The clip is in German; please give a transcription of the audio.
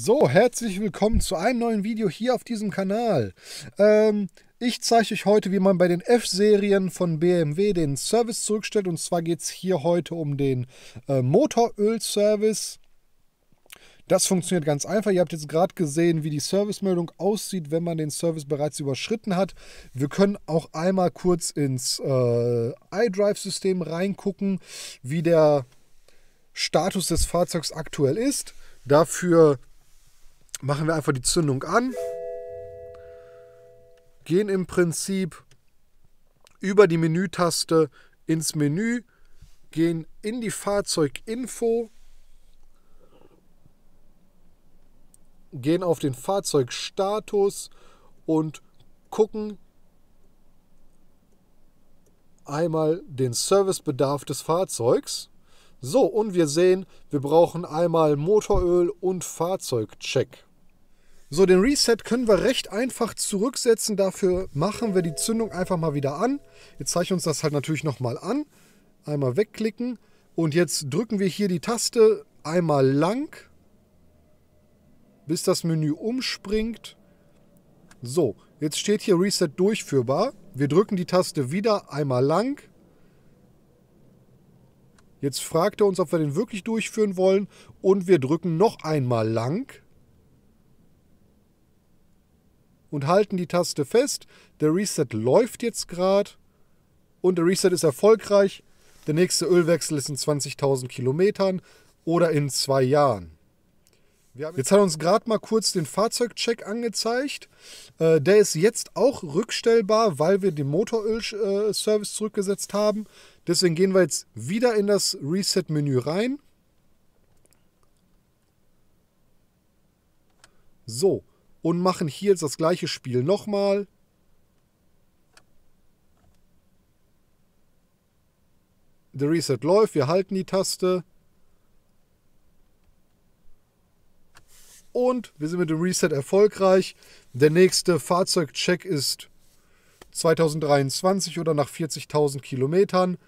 So, herzlich willkommen zu einem neuen Video hier auf diesem Kanal. Ähm, ich zeige euch heute, wie man bei den F-Serien von BMW den Service zurückstellt. Und zwar geht es hier heute um den äh, Motoröl-Service. Das funktioniert ganz einfach. Ihr habt jetzt gerade gesehen, wie die Servicemeldung aussieht, wenn man den Service bereits überschritten hat. Wir können auch einmal kurz ins äh, iDrive-System reingucken, wie der Status des Fahrzeugs aktuell ist. Dafür machen wir einfach die Zündung an, gehen im Prinzip über die Menütaste ins Menü, gehen in die Fahrzeuginfo, gehen auf den Fahrzeugstatus und gucken einmal den Servicebedarf des Fahrzeugs. So, und wir sehen, wir brauchen einmal Motoröl und Fahrzeugcheck. So, den Reset können wir recht einfach zurücksetzen. Dafür machen wir die Zündung einfach mal wieder an. Jetzt zeige ich uns das halt natürlich nochmal an. Einmal wegklicken und jetzt drücken wir hier die Taste einmal lang, bis das Menü umspringt. So, jetzt steht hier Reset durchführbar. Wir drücken die Taste wieder einmal lang. Jetzt fragt er uns, ob wir den wirklich durchführen wollen und wir drücken noch einmal lang und halten die Taste fest. Der Reset läuft jetzt gerade und der Reset ist erfolgreich. Der nächste Ölwechsel ist in 20.000 Kilometern oder in zwei Jahren. Jetzt hat uns gerade mal kurz den Fahrzeugcheck angezeigt. Äh, der ist jetzt auch rückstellbar, weil wir den Motoröl-Service zurückgesetzt haben. Deswegen gehen wir jetzt wieder in das Reset-Menü rein. So, und machen hier jetzt das gleiche Spiel nochmal. Der Reset läuft, wir halten die Taste. Und wir sind mit dem Reset erfolgreich. Der nächste Fahrzeugcheck ist 2023 oder nach 40.000 Kilometern.